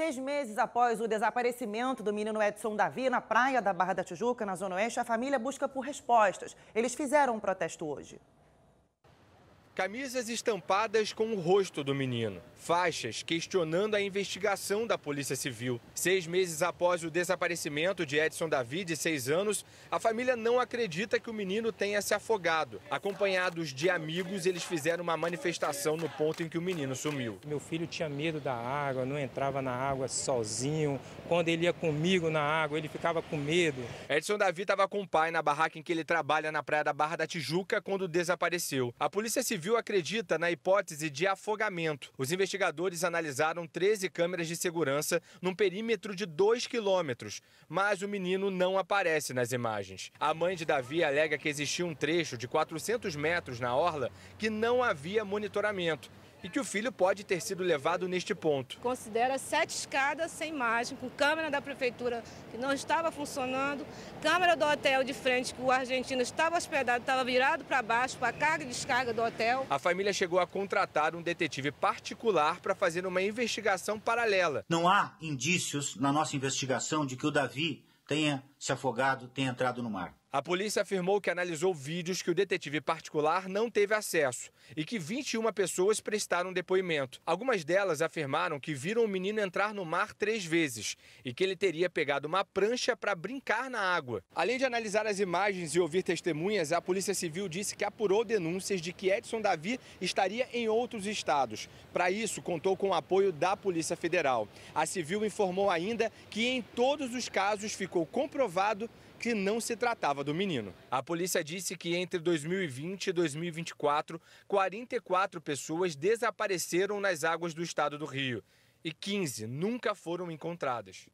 Seis meses após o desaparecimento do menino Edson Davi na praia da Barra da Tijuca, na Zona Oeste, a família busca por respostas. Eles fizeram um protesto hoje. Camisas estampadas com o rosto do menino. Faixas questionando a investigação da Polícia Civil. Seis meses após o desaparecimento de Edson Davi, de seis anos, a família não acredita que o menino tenha se afogado. Acompanhados de amigos, eles fizeram uma manifestação no ponto em que o menino sumiu. Meu filho tinha medo da água, não entrava na água sozinho. Quando ele ia comigo na água, ele ficava com medo. Edson Davi estava com o pai na barraca em que ele trabalha na praia da Barra da Tijuca quando desapareceu. A Polícia Civil Civil acredita na hipótese de afogamento. Os investigadores analisaram 13 câmeras de segurança num perímetro de 2 quilômetros, mas o menino não aparece nas imagens. A mãe de Davi alega que existia um trecho de 400 metros na orla que não havia monitoramento e que o filho pode ter sido levado neste ponto. Considera sete escadas sem margem, com câmera da prefeitura que não estava funcionando, câmera do hotel de frente que o argentino estava hospedado, estava virado para baixo, para a carga e descarga do hotel. A família chegou a contratar um detetive particular para fazer uma investigação paralela. Não há indícios na nossa investigação de que o Davi tenha se afogado, tem entrado no mar. A polícia afirmou que analisou vídeos que o detetive particular não teve acesso e que 21 pessoas prestaram depoimento. Algumas delas afirmaram que viram o menino entrar no mar três vezes e que ele teria pegado uma prancha para brincar na água. Além de analisar as imagens e ouvir testemunhas, a Polícia Civil disse que apurou denúncias de que Edson Davi estaria em outros estados. Para isso, contou com o apoio da Polícia Federal. A Civil informou ainda que em todos os casos ficou comprovado comprovado que não se tratava do menino. A polícia disse que entre 2020 e 2024, 44 pessoas desapareceram nas águas do estado do Rio e 15 nunca foram encontradas.